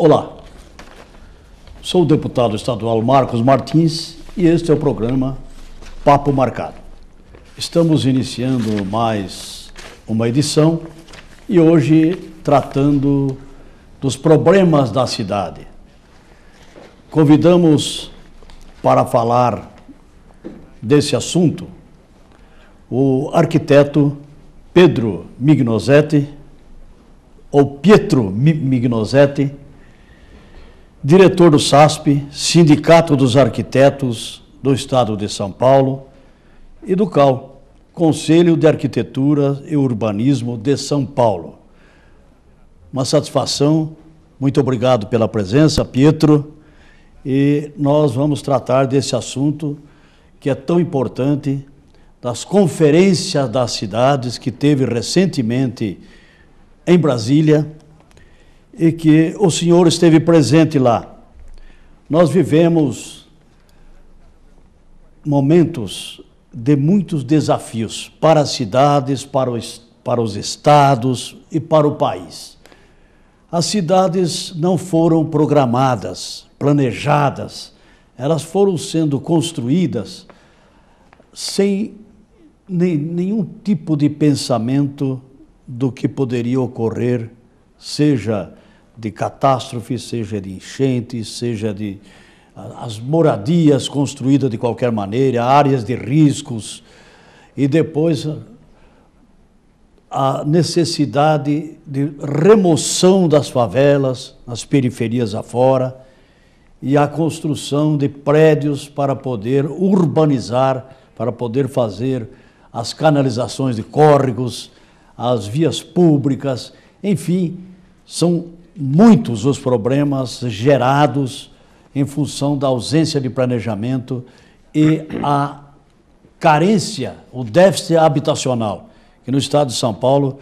Olá, sou o deputado estadual Marcos Martins e este é o programa Papo Marcado. Estamos iniciando mais uma edição e hoje tratando dos problemas da cidade. Convidamos para falar desse assunto o arquiteto Pedro Mignosetti, ou Pietro Mignosetti, diretor do SASP, Sindicato dos Arquitetos do Estado de São Paulo, e do CAL, Conselho de Arquitetura e Urbanismo de São Paulo. Uma satisfação, muito obrigado pela presença, Pietro, e nós vamos tratar desse assunto que é tão importante, das conferências das cidades que teve recentemente em Brasília, e que o Senhor esteve presente lá. Nós vivemos momentos de muitos desafios para as cidades, para os, para os estados e para o país. As cidades não foram programadas, planejadas, elas foram sendo construídas sem nenhum tipo de pensamento do que poderia ocorrer, seja de catástrofes, seja de enchentes, seja de as moradias construídas de qualquer maneira, áreas de riscos, e depois a necessidade de remoção das favelas, nas periferias afora, e a construção de prédios para poder urbanizar, para poder fazer as canalizações de córregos, as vias públicas, enfim, são muitos os problemas gerados em função da ausência de planejamento e a carência, o déficit habitacional, que no estado de São Paulo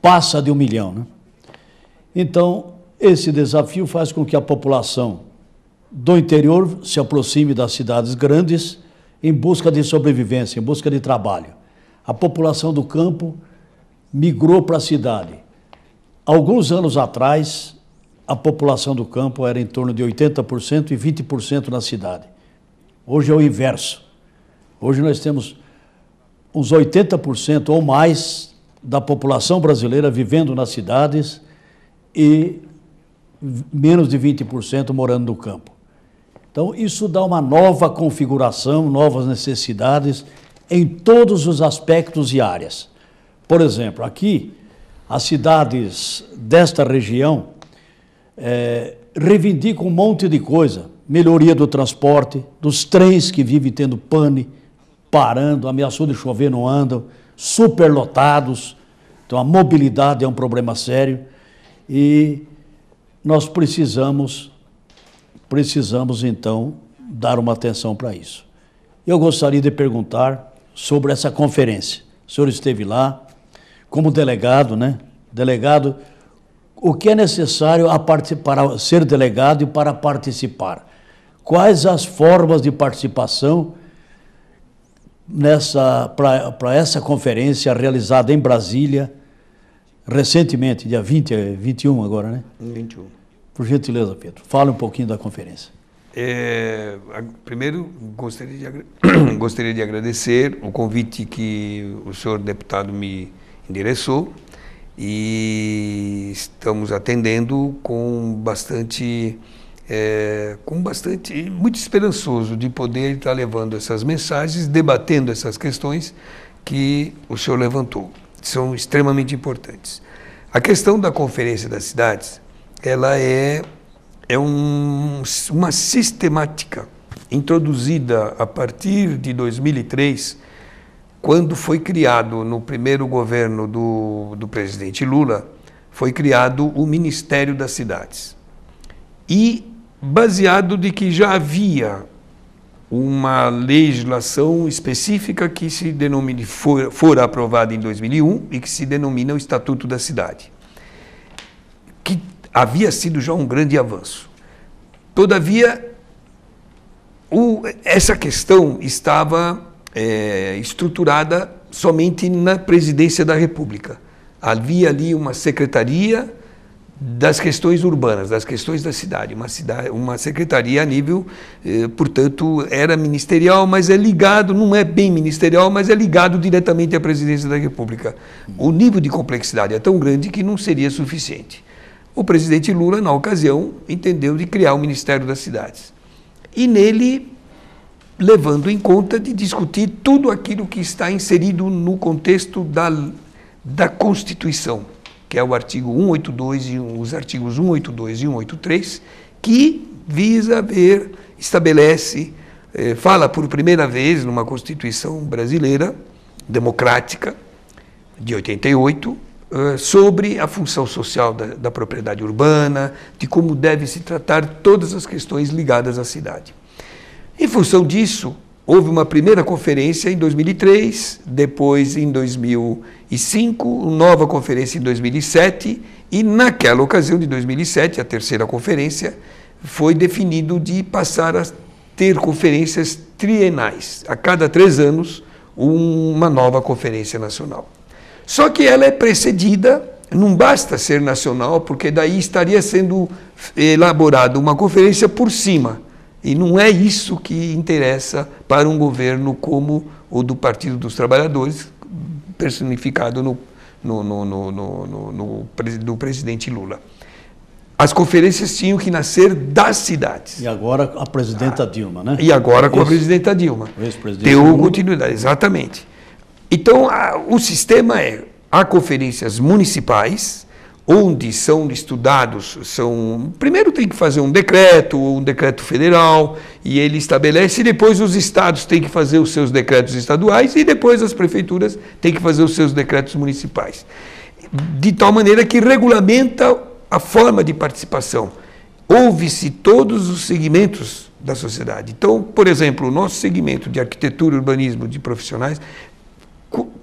passa de um milhão. Né? Então, esse desafio faz com que a população do interior se aproxime das cidades grandes em busca de sobrevivência, em busca de trabalho. A população do campo migrou para a cidade Alguns anos atrás, a população do campo era em torno de 80% e 20% na cidade. Hoje é o inverso. Hoje nós temos uns 80% ou mais da população brasileira vivendo nas cidades e menos de 20% morando no campo. Então, isso dá uma nova configuração, novas necessidades em todos os aspectos e áreas. Por exemplo, aqui as cidades desta região é, reivindicam um monte de coisa. Melhoria do transporte, dos trens que vivem tendo pane, parando, ameaçou de chover, não andam, superlotados. Então a mobilidade é um problema sério e nós precisamos, precisamos então dar uma atenção para isso. Eu gostaria de perguntar sobre essa conferência. O senhor esteve lá, como delegado, né? Delegado, o que é necessário para ser delegado e para participar? Quais as formas de participação nessa para essa conferência realizada em Brasília recentemente, dia 20, 21 é, agora, né? 21. Por gentileza, Pedro, fala um pouquinho da conferência. É, primeiro, gostaria de, gostaria de agradecer o convite que o senhor deputado me endereçou e estamos atendendo com bastante, é, com bastante, muito esperançoso de poder estar levando essas mensagens, debatendo essas questões que o senhor levantou, são extremamente importantes. A questão da Conferência das Cidades, ela é, é um, uma sistemática introduzida a partir de 2003 quando foi criado, no primeiro governo do, do presidente Lula, foi criado o Ministério das Cidades. E baseado de que já havia uma legislação específica que se denomina, for, for aprovada em 2001 e que se denomina o Estatuto da Cidade, que havia sido já um grande avanço. Todavia, o, essa questão estava é, estruturada somente na presidência da República. Havia ali uma secretaria das questões urbanas, das questões da cidade, uma, cidade, uma secretaria a nível, eh, portanto, era ministerial, mas é ligado, não é bem ministerial, mas é ligado diretamente à presidência da República. O nível de complexidade é tão grande que não seria suficiente. O presidente Lula, na ocasião, entendeu de criar o Ministério das Cidades. E nele levando em conta de discutir tudo aquilo que está inserido no contexto da, da Constituição, que é o artigo 182 e os artigos 182 e 183, que visa ver, estabelece, eh, fala por primeira vez numa Constituição brasileira democrática de 88 eh, sobre a função social da, da propriedade urbana, de como deve se tratar todas as questões ligadas à cidade. Em função disso, houve uma primeira conferência em 2003, depois em 2005, nova conferência em 2007, e naquela ocasião de 2007, a terceira conferência, foi definido de passar a ter conferências trienais. A cada três anos, uma nova conferência nacional. Só que ela é precedida, não basta ser nacional, porque daí estaria sendo eh, elaborada uma conferência por cima. E não é isso que interessa para um governo como o do Partido dos Trabalhadores, personificado no, no, no, no, no, no, no presidente Lula. As conferências tinham que nascer das cidades. E agora a presidenta ah, Dilma, né? E agora com Esse, a presidenta Dilma. Deu continuidade, exatamente. Então, a, o sistema é, há conferências municipais, onde são estudados são primeiro tem que fazer um decreto um decreto federal e ele estabelece e depois os estados têm que fazer os seus decretos estaduais e depois as prefeituras têm que fazer os seus decretos municipais de tal maneira que regulamenta a forma de participação ouve-se todos os segmentos da sociedade então por exemplo o nosso segmento de arquitetura urbanismo de profissionais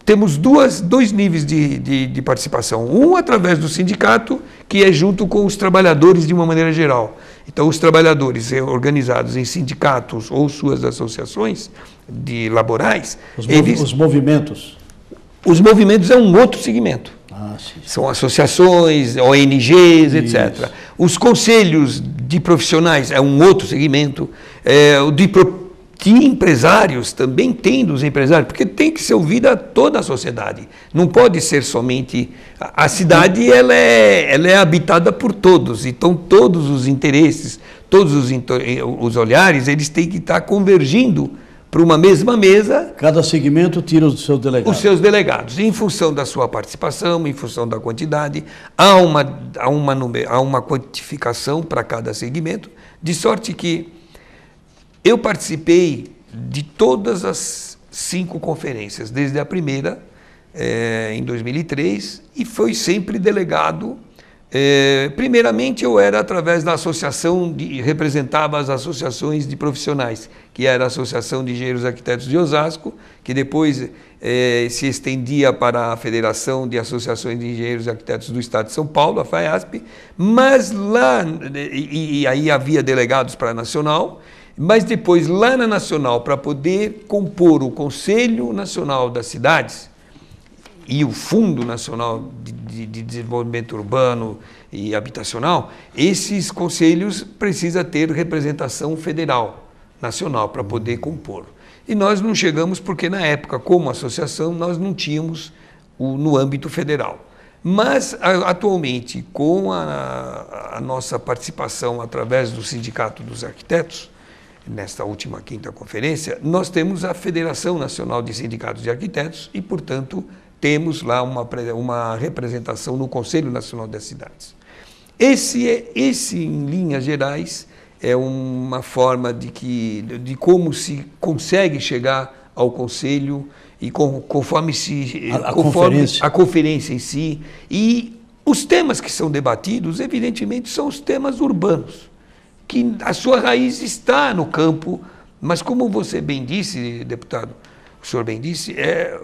temos duas, dois níveis de, de, de, participação. Um através do sindicato, que é junto com os trabalhadores de uma maneira geral. Então, os trabalhadores eh, organizados em sindicatos ou suas associações de laborais. Os, mov eles, os movimentos. Os movimentos é um outro segmento. Ah, São associações, ONGs, etc. Os conselhos de profissionais é um outro segmento. É, o de pro que empresários também têm dos empresários, porque tem que ser ouvida toda a sociedade. Não pode ser somente a cidade, ela é, ela é habitada por todos, então todos os interesses, todos os, eh, os olhares, eles têm que estar convergindo para uma mesma mesa. Cada segmento tira os seus delegados. Os seus delegados, em função da sua participação, em função da quantidade, há uma, há uma, há uma quantificação para cada segmento, de sorte que eu participei de todas as cinco conferências, desde a primeira, é, em 2003, e fui sempre delegado. É, primeiramente, eu era através da associação, de, representava as associações de profissionais, que era a Associação de Engenheiros Arquitetos de Osasco, que depois é, se estendia para a Federação de Associações de Engenheiros e Arquitetos do Estado de São Paulo, a FAEASP, mas lá, e, e aí havia delegados para a Nacional, mas depois lá na Nacional, para poder compor o Conselho Nacional das Cidades e o Fundo Nacional de, de Desenvolvimento Urbano e Habitacional, esses conselhos precisam ter representação federal, nacional, para poder compor. E nós não chegamos porque, na época, como associação, nós não tínhamos o, no âmbito federal. Mas, atualmente, com a, a nossa participação através do Sindicato dos Arquitetos, nesta última quinta conferência, nós temos a Federação Nacional de Sindicatos de Arquitetos e, portanto, temos lá uma, uma representação no Conselho Nacional das Cidades. Esse, é, esse, em linhas gerais, é uma forma de, que, de como se consegue chegar ao Conselho e com, conforme se a, a conforme conferência. a conferência em si e os temas que são debatidos, evidentemente, são os temas urbanos que a sua raiz está no campo, mas como você bem disse, deputado, o senhor bem disse, é,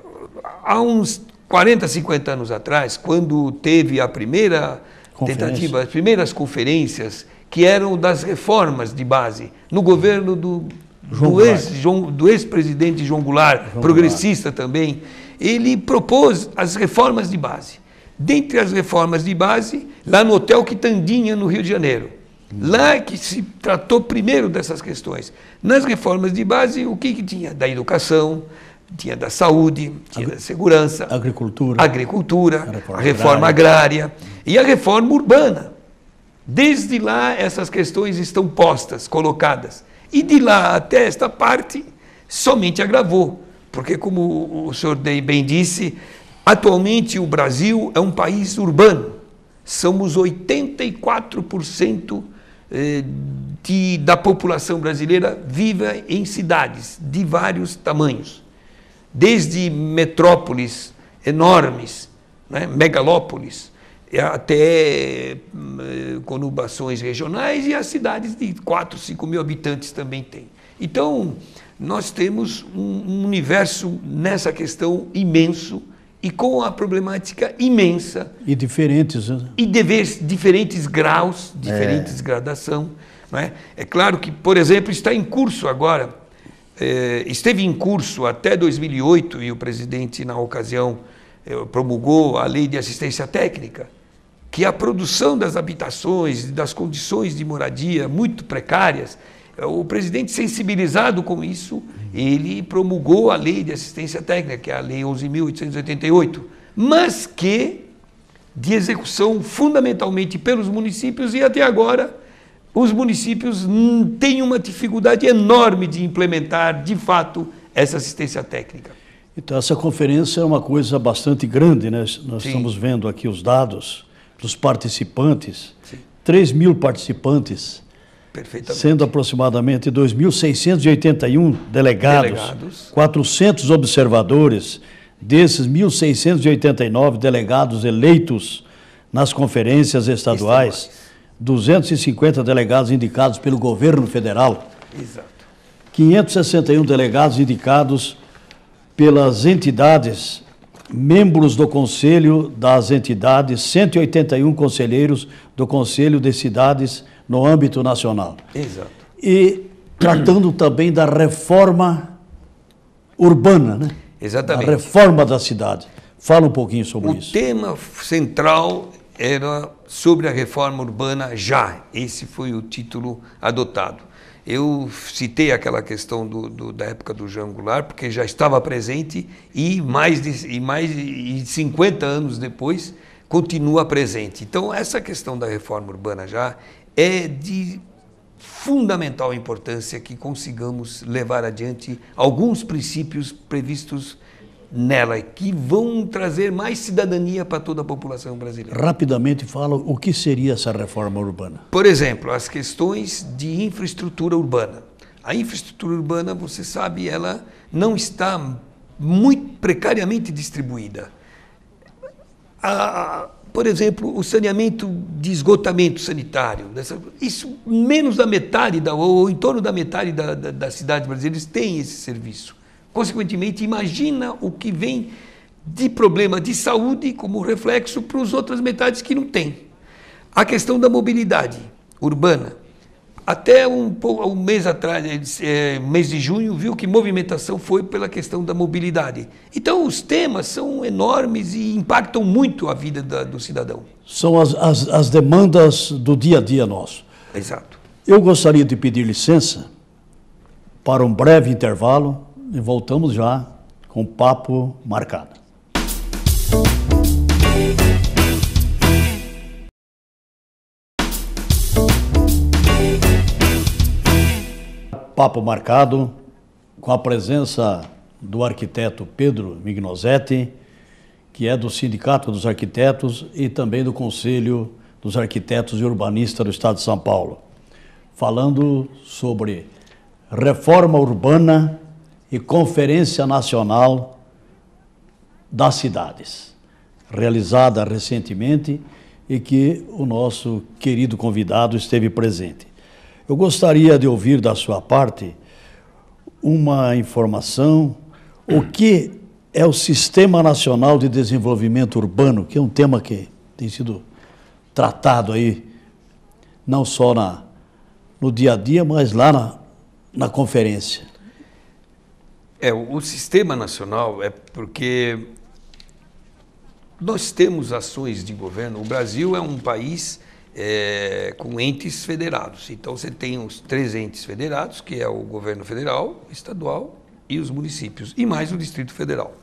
há uns 40, 50 anos atrás, quando teve a primeira tentativa, as primeiras conferências, que eram das reformas de base, no governo do, do ex-presidente João, ex João Goulart, João progressista Goulart. também, ele propôs as reformas de base. Dentre as reformas de base, lá no Hotel Quitandinha, no Rio de Janeiro, Lá que se tratou primeiro dessas questões. Nas reformas de base, o que, que tinha? Da educação, tinha da saúde, tinha Agri da segurança, agricultura, agricultura a reforma, a reforma agrária. agrária e a reforma urbana. Desde lá essas questões estão postas, colocadas. E de lá até esta parte somente agravou, porque como o senhor bem disse, atualmente o Brasil é um país urbano. Somos 84% eh, de, da população brasileira viva em cidades de vários tamanhos, desde metrópoles enormes, né, megalópolis, até eh, conurbações regionais e as cidades de 4, 5 mil habitantes também tem. Então, nós temos um, um universo nessa questão imenso e com a problemática imensa. E diferentes. Né? E deveres, diferentes graus, diferentes é. gradação. Não é? é claro que, por exemplo, está em curso agora, é, esteve em curso até 2008 e o presidente, na ocasião, eh, promulgou a lei de assistência técnica, que a produção das habitações, das condições de moradia muito precárias, o presidente, sensibilizado com isso, ele promulgou a Lei de Assistência Técnica, que é a Lei 11.888, mas que de execução fundamentalmente pelos municípios e até agora os municípios têm uma dificuldade enorme de implementar, de fato, essa assistência técnica. Então, essa conferência é uma coisa bastante grande, né? Nós Sim. estamos vendo aqui os dados dos participantes. Sim. 3 mil participantes Perfeitamente. Sendo aproximadamente 2.681 delegados, delegados, 400 observadores, desses 1.689 delegados eleitos nas conferências estaduais, estaduais, 250 delegados indicados pelo governo federal. Exato. 561 delegados indicados pelas entidades, membros do Conselho das Entidades, 181 conselheiros do Conselho de Cidades no âmbito nacional. Exato. E tratando também da reforma urbana, né? Exatamente. A reforma da cidade. Fala um pouquinho sobre o isso. O tema central era sobre a reforma urbana já. Esse foi o título adotado. Eu citei aquela questão do, do, da época do Jean Goulart, porque já estava presente e mais de, e mais de 50 anos depois continua presente. Então, essa questão da reforma urbana já é de fundamental importância que consigamos levar adiante alguns princípios previstos nela que vão trazer mais cidadania para toda a população brasileira. Rapidamente fala o que seria essa reforma urbana. Por exemplo, as questões de infraestrutura urbana. A infraestrutura urbana, você sabe, ela não está muito precariamente distribuída. A, por exemplo, o saneamento de esgotamento sanitário. Né? Isso, menos da metade, da, ou em torno da metade da, da, das cidades brasileiras tem esse serviço. Consequentemente, imagina o que vem de problema de saúde como reflexo para as outras metades que não têm. A questão da mobilidade urbana. Até um, um mês atrás, é, mês de junho, viu que movimentação foi pela questão da mobilidade. Então, os temas são enormes e impactam muito a vida da, do cidadão. São as, as, as demandas do dia a dia nosso. Exato. Eu gostaria de pedir licença para um breve intervalo e voltamos já com o papo marcado. papo marcado com a presença do arquiteto Pedro Mignosetti, que é do Sindicato dos Arquitetos e também do Conselho dos Arquitetos e Urbanistas do Estado de São Paulo, falando sobre reforma urbana e Conferência Nacional das Cidades, realizada recentemente e que o nosso querido convidado esteve presente. Eu gostaria de ouvir da sua parte uma informação, o que é o Sistema Nacional de Desenvolvimento Urbano, que é um tema que tem sido tratado aí, não só na, no dia a dia, mas lá na, na conferência. É, o Sistema Nacional é porque nós temos ações de governo. O Brasil é um país é, com entes federados. Então você tem os três entes federados, que é o governo federal, estadual e os municípios, e mais o Distrito Federal.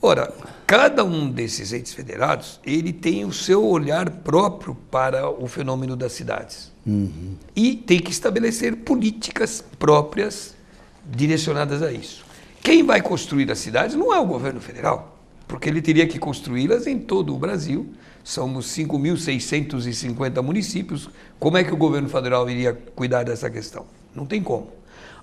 Ora, cada um desses entes federados, ele tem o seu olhar próprio para o fenômeno das cidades. Uhum. E tem que estabelecer políticas próprias direcionadas a isso. Quem vai construir as cidades não é o governo federal porque ele teria que construí-las em todo o Brasil. Somos 5.650 municípios. Como é que o governo federal iria cuidar dessa questão? Não tem como.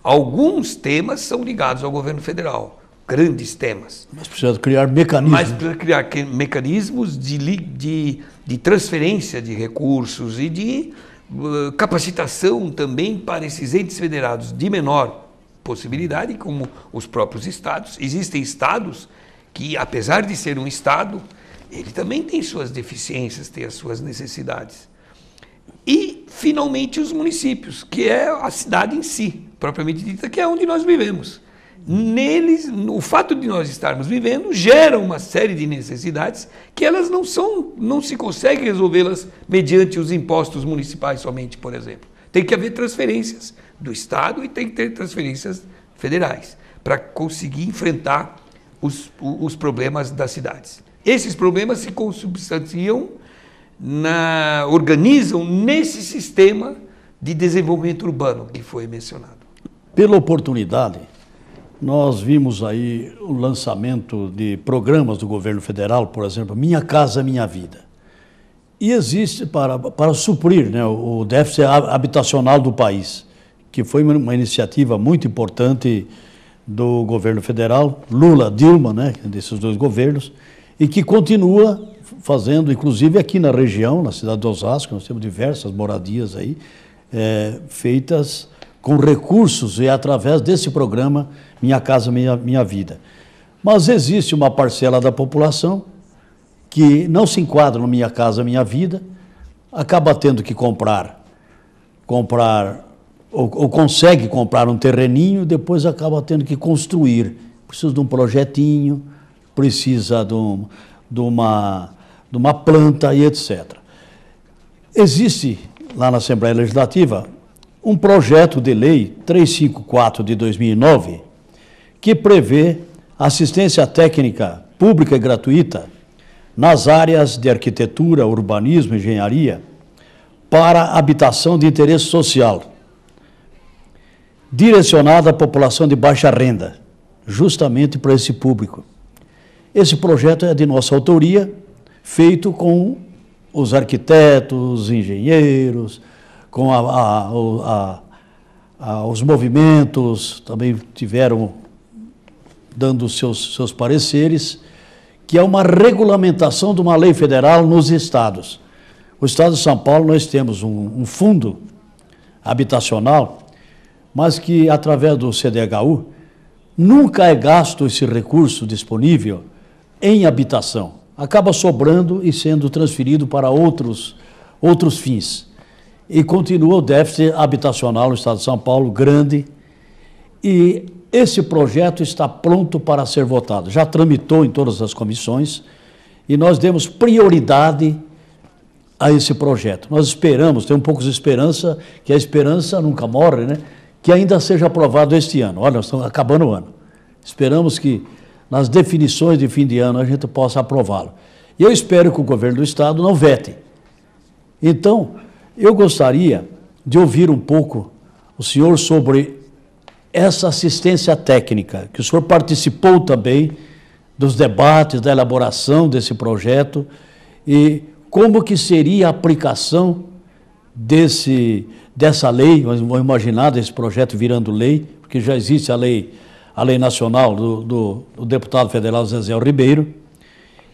Alguns temas são ligados ao governo federal, grandes temas. Mas precisa criar mecanismos. Mas precisa criar mecanismos de, de, de transferência de recursos e de uh, capacitação também para esses entes federados de menor possibilidade, como os próprios estados. Existem estados que apesar de ser um Estado, ele também tem suas deficiências, tem as suas necessidades. E, finalmente, os municípios, que é a cidade em si, propriamente dita, que é onde nós vivemos. Neles, o fato de nós estarmos vivendo gera uma série de necessidades que elas não são, não se consegue resolvê-las mediante os impostos municipais somente, por exemplo. Tem que haver transferências do Estado e tem que ter transferências federais para conseguir enfrentar os, os problemas das cidades. Esses problemas se consubstanciam, na, organizam nesse sistema de desenvolvimento urbano que foi mencionado. Pela oportunidade, nós vimos aí o lançamento de programas do governo federal, por exemplo, Minha Casa Minha Vida. E existe para, para suprir né, o déficit habitacional do país, que foi uma iniciativa muito importante do governo federal, Lula, Dilma, né, é desses dois governos, e que continua fazendo, inclusive aqui na região, na cidade de Osasco, nós temos diversas moradias aí, é, feitas com recursos e através desse programa Minha Casa Minha, Minha Vida. Mas existe uma parcela da população que não se enquadra no Minha Casa Minha Vida, acaba tendo que comprar, comprar ou, ou consegue comprar um terreninho, depois acaba tendo que construir. Precisa de um projetinho, precisa de, um, de, uma, de uma planta e etc. Existe lá na Assembleia Legislativa um projeto de lei 354 de 2009 que prevê assistência técnica pública e gratuita nas áreas de arquitetura, urbanismo, engenharia para habitação de interesse social direcionada à população de baixa renda, justamente para esse público. Esse projeto é de nossa autoria, feito com os arquitetos, engenheiros, com a, a, a, os movimentos, também tiveram dando seus, seus pareceres, que é uma regulamentação de uma lei federal nos estados. O estado de São Paulo, nós temos um, um fundo habitacional mas que através do CDHU nunca é gasto esse recurso disponível em habitação. Acaba sobrando e sendo transferido para outros, outros fins. E continua o déficit habitacional no estado de São Paulo, grande. E esse projeto está pronto para ser votado. Já tramitou em todas as comissões e nós demos prioridade a esse projeto. Nós esperamos, temos um pouco de esperança, que a esperança nunca morre, né? que ainda seja aprovado este ano. Olha, nós estamos acabando o ano. Esperamos que nas definições de fim de ano a gente possa aprová-lo. E eu espero que o governo do Estado não vete. Então, eu gostaria de ouvir um pouco o senhor sobre essa assistência técnica, que o senhor participou também dos debates, da elaboração desse projeto, e como que seria a aplicação desse, dessa lei, vamos imaginar desse projeto virando lei, porque já existe a lei, a lei nacional do, do, do deputado federal Zezé Ribeiro,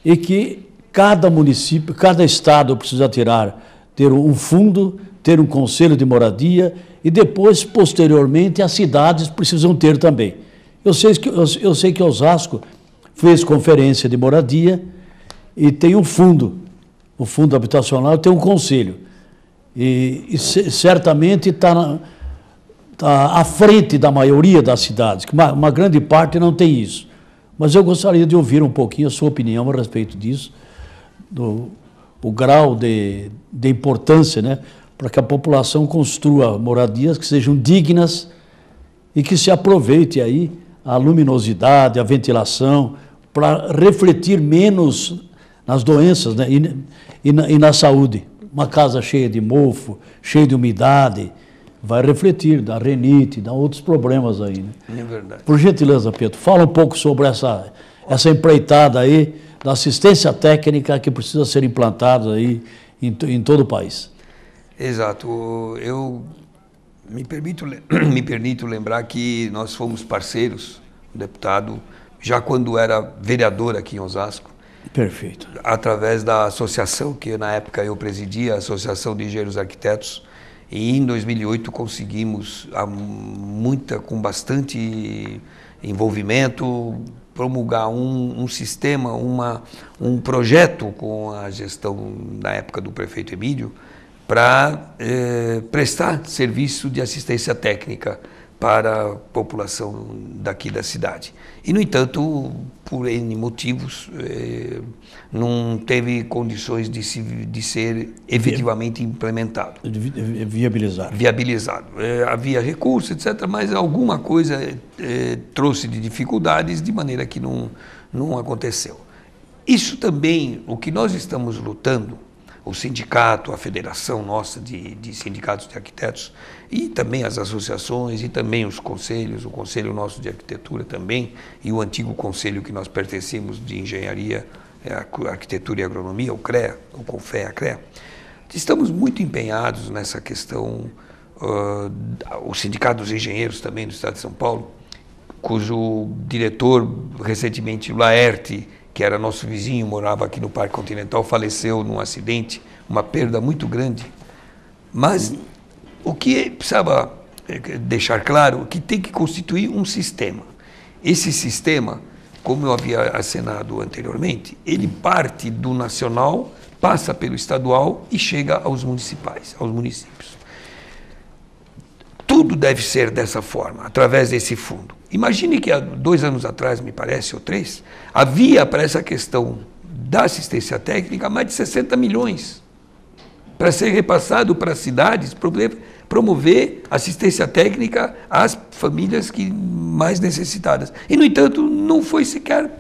e que cada município, cada estado precisa tirar, ter um fundo, ter um conselho de moradia e depois, posteriormente, as cidades precisam ter também. Eu sei que, eu, eu sei que Osasco fez conferência de moradia e tem um fundo, o um fundo habitacional tem um conselho. E, e certamente está tá à frente da maioria das cidades, que uma, uma grande parte não tem isso. Mas eu gostaria de ouvir um pouquinho a sua opinião a respeito disso, do o grau de, de importância, né, para que a população construa moradias que sejam dignas e que se aproveite aí a luminosidade, a ventilação, para refletir menos nas doenças né, e, e, na, e na saúde uma casa cheia de mofo, cheia de umidade, vai refletir, dá renite, dá outros problemas aí. Né? É verdade. Por gentileza, Pedro, fala um pouco sobre essa, essa empreitada aí da assistência técnica que precisa ser implantada aí em, em todo o país. Exato. Eu me permito, me permito lembrar que nós fomos parceiros, deputado, já quando era vereador aqui em Osasco, Perfeito. Através da associação que na época eu presidia, a Associação de Engenheiros Arquitetos, e em 2008 conseguimos ah, muita, com bastante envolvimento, promulgar um, um sistema, uma, um projeto com a gestão na época do prefeito Emílio para eh, prestar serviço de assistência técnica para a população daqui da cidade. E, no entanto, por N motivos, eh, não teve condições de, se, de ser efetivamente implementado. Eh, viabilizado. Viabilizado. Eh, havia recursos, etc., mas alguma coisa trouxe de dificuldades, de maneira que não, não aconteceu. Isso também, o que nós estamos lutando, o sindicato, a federação nossa de, de, sindicatos de arquitetos e também as associações e também os conselhos, o conselho nosso de arquitetura também e o antigo conselho que nós pertencemos de engenharia, é, arquitetura e agronomia, o CREA, o CONFEA, CREA, estamos muito empenhados nessa questão, uh, o sindicato dos engenheiros também do estado de São Paulo, cujo diretor recentemente, Laerte, que era nosso vizinho, morava aqui no Parque Continental, faleceu num acidente, uma perda muito grande. Mas o que precisava eh, deixar claro que tem que constituir um sistema. Esse sistema, como eu havia assinado anteriormente, ele parte do nacional, passa pelo estadual e chega aos municipais, aos municípios. Tudo deve ser dessa forma, através desse fundo. Imagine que há dois anos atrás, me parece, ou três, havia para essa questão da assistência técnica mais de 60 milhões para ser repassado para as cidades, promover assistência técnica às famílias que mais necessitadas. E, no entanto, não foi sequer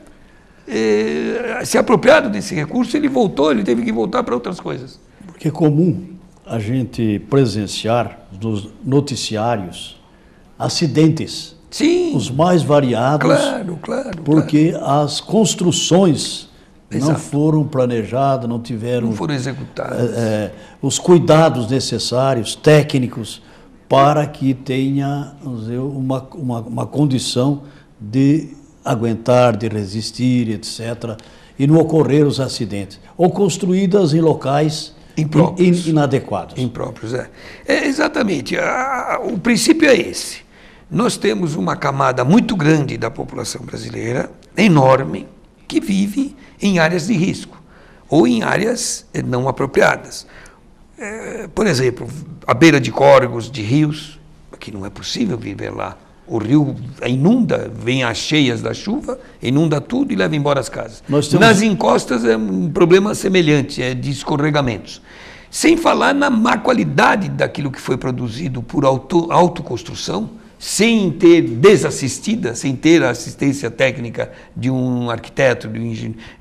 eh, se apropriado desse recurso, ele voltou, ele teve que voltar para outras coisas. Porque é comum a gente presenciar nos noticiários acidentes Sim. Os mais variados. Claro, claro. Porque claro. as construções Exato. não foram planejadas, não tiveram. Não foram executadas. É, é, os cuidados necessários, técnicos, para que tenha dizer, uma, uma, uma condição de aguentar, de resistir, etc. E não ocorrer os acidentes. Ou construídas em locais impróprios. In, inadequados. Impróprios, é. é exatamente. A, o princípio é esse. Nós temos uma camada muito grande da população brasileira, enorme, que vive em áreas de risco ou em áreas eh, não apropriadas. Eh, por exemplo, à beira de córregos, de rios, que não é possível viver lá. O rio inunda, vem as cheias da chuva, inunda tudo e leva embora as casas. Temos... Nas encostas é um problema semelhante, é de escorregamentos. Sem falar na má qualidade daquilo que foi produzido por auto, autoconstrução, sem ter desassistida, sem ter a assistência técnica de um arquiteto, de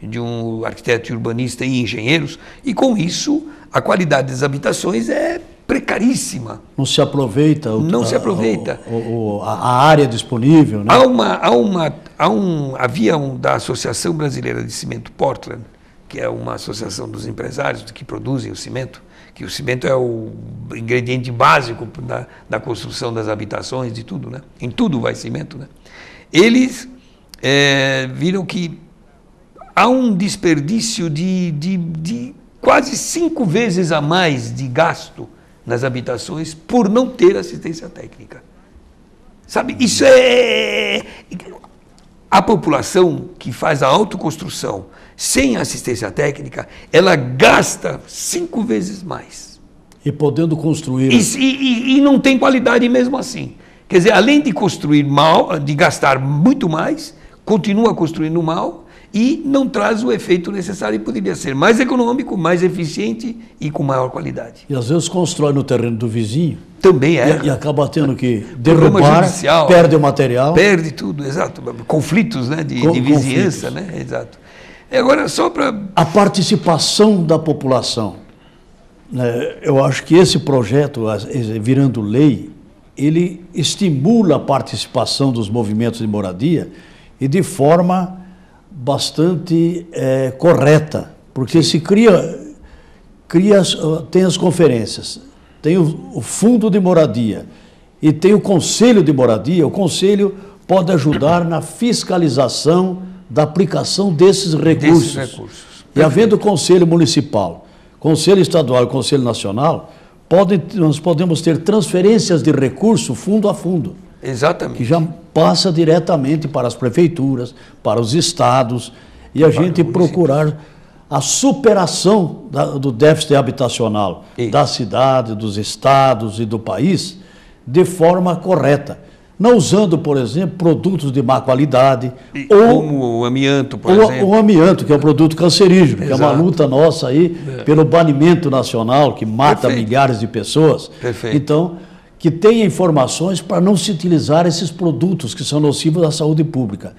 um, de um arquiteto urbanista e engenheiros, e com isso a qualidade das habitações é precaríssima. Não se aproveita. O, não a, se aproveita. O, o, a, área disponível. Né? Há uma, há uma, há um, havia um da Associação Brasileira de Cimento Portland, que é uma associação dos empresários que produzem o cimento, que o cimento é o ingrediente básico da, da construção das habitações, de tudo, né? Em tudo vai cimento, né? Eles é, viram que há um desperdício de, de, de quase cinco vezes a mais de gasto nas habitações por não ter assistência técnica. Sabe, isso é a população que faz a autoconstrução sem assistência técnica, ela gasta cinco vezes mais. E podendo construir. E, e, e, não tem qualidade mesmo assim. Quer dizer, além de construir mal, de gastar muito mais, continua construindo mal e não traz o efeito necessário e poderia ser mais econômico, mais eficiente e com maior qualidade. E às vezes constrói no terreno do vizinho. Também é. E, e acaba tendo que derrubar, judicial, perde o material. Perde tudo, exato. Conflitos né, de, Com, de vizinhança, conflitos. né? Exato. Agora, só para... A participação da população. Né, eu acho que esse projeto, virando lei, ele estimula a participação dos movimentos de moradia e de forma bastante é, correta, porque se cria, cria tem as conferências, tem o, o fundo de moradia e tem o conselho de moradia. O conselho pode ajudar na fiscalização da aplicação desses recursos. Desses recursos. E havendo o conselho municipal, conselho estadual e conselho nacional, pode, nós podemos ter transferências de recurso fundo a fundo. Exatamente. Que já passa diretamente para as prefeituras, para os estados, e a para gente procurar a superação da, do déficit habitacional da cidade, dos estados e do país de forma correta. Não usando, por exemplo, produtos de má qualidade. E, ou, como o amianto, por ou, exemplo. O amianto, que é um produto cancerígeno, Exato. que é uma luta nossa aí é. pelo banimento nacional, que mata Perfeito. milhares de pessoas. Perfeito. Então, que tenha informações para não se utilizar esses produtos que são nocivos à saúde pública.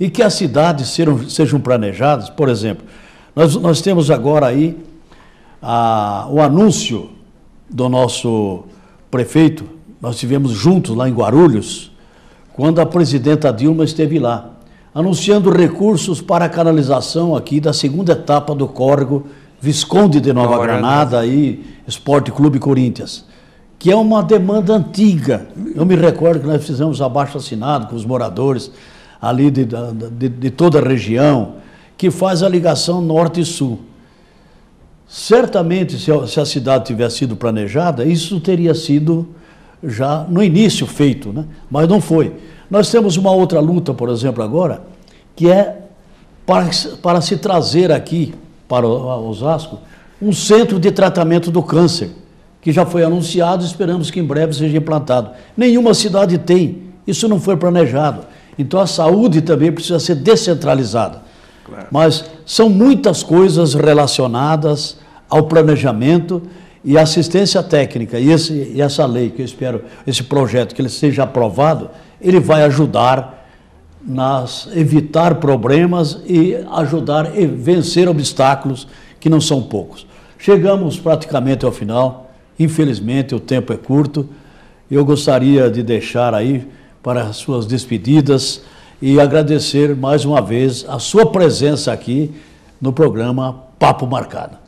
E que as cidades sejam, sejam planejadas, por exemplo, nós, nós temos agora aí a, o anúncio do nosso prefeito, nós tivemos juntos lá em Guarulhos, quando a presidenta Dilma esteve lá, anunciando recursos para a canalização aqui da segunda etapa do córrego Visconde de Nova Granada e Esporte Clube Corinthians que é uma demanda antiga. Eu me recordo que nós fizemos abaixo assinado com os moradores ali de, de, de toda a região, que faz a ligação norte e sul. Certamente, se a, se a cidade tivesse sido planejada, isso teria sido já no início feito, né? mas não foi. Nós temos uma outra luta, por exemplo, agora, que é para, para se trazer aqui para Osasco um centro de tratamento do câncer que já foi anunciado, esperamos que em breve seja implantado. Nenhuma cidade tem, isso não foi planejado. Então a saúde também precisa ser descentralizada. Claro. Mas são muitas coisas relacionadas ao planejamento e assistência técnica. E, esse, e essa lei que eu espero, esse projeto que ele seja aprovado, ele vai ajudar nas evitar problemas e ajudar a vencer obstáculos que não são poucos. Chegamos praticamente ao final. Infelizmente, o tempo é curto. Eu gostaria de deixar aí para as suas despedidas e agradecer mais uma vez a sua presença aqui no programa Papo Marcado.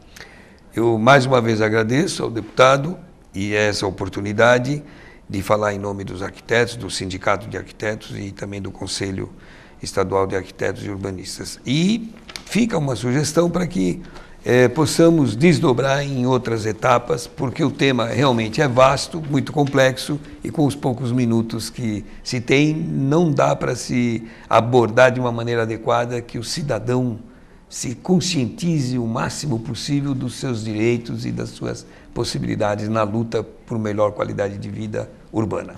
Eu mais uma vez agradeço ao deputado e essa oportunidade de falar em nome dos arquitetos, do Sindicato de Arquitetos e também do Conselho Estadual de Arquitetos e Urbanistas. E fica uma sugestão para que é, possamos desdobrar em outras etapas, porque o tema realmente é vasto, muito complexo e com os poucos minutos que se tem, não dá para se abordar de uma maneira adequada que o cidadão se conscientize o máximo possível dos seus direitos e das suas possibilidades na luta por melhor qualidade de vida urbana.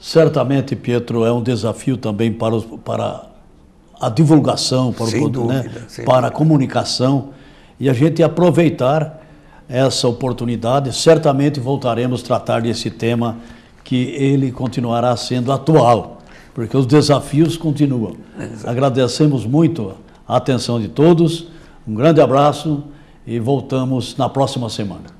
Certamente, Pietro, é um desafio também para, os, para a divulgação, para, sem o, né, dúvida, né? para a comunicação e a gente aproveitar essa oportunidade. Certamente voltaremos a tratar desse tema que ele continuará sendo atual, porque os desafios continuam. Agradecemos muito a atenção de todos. Um grande abraço e voltamos na próxima semana.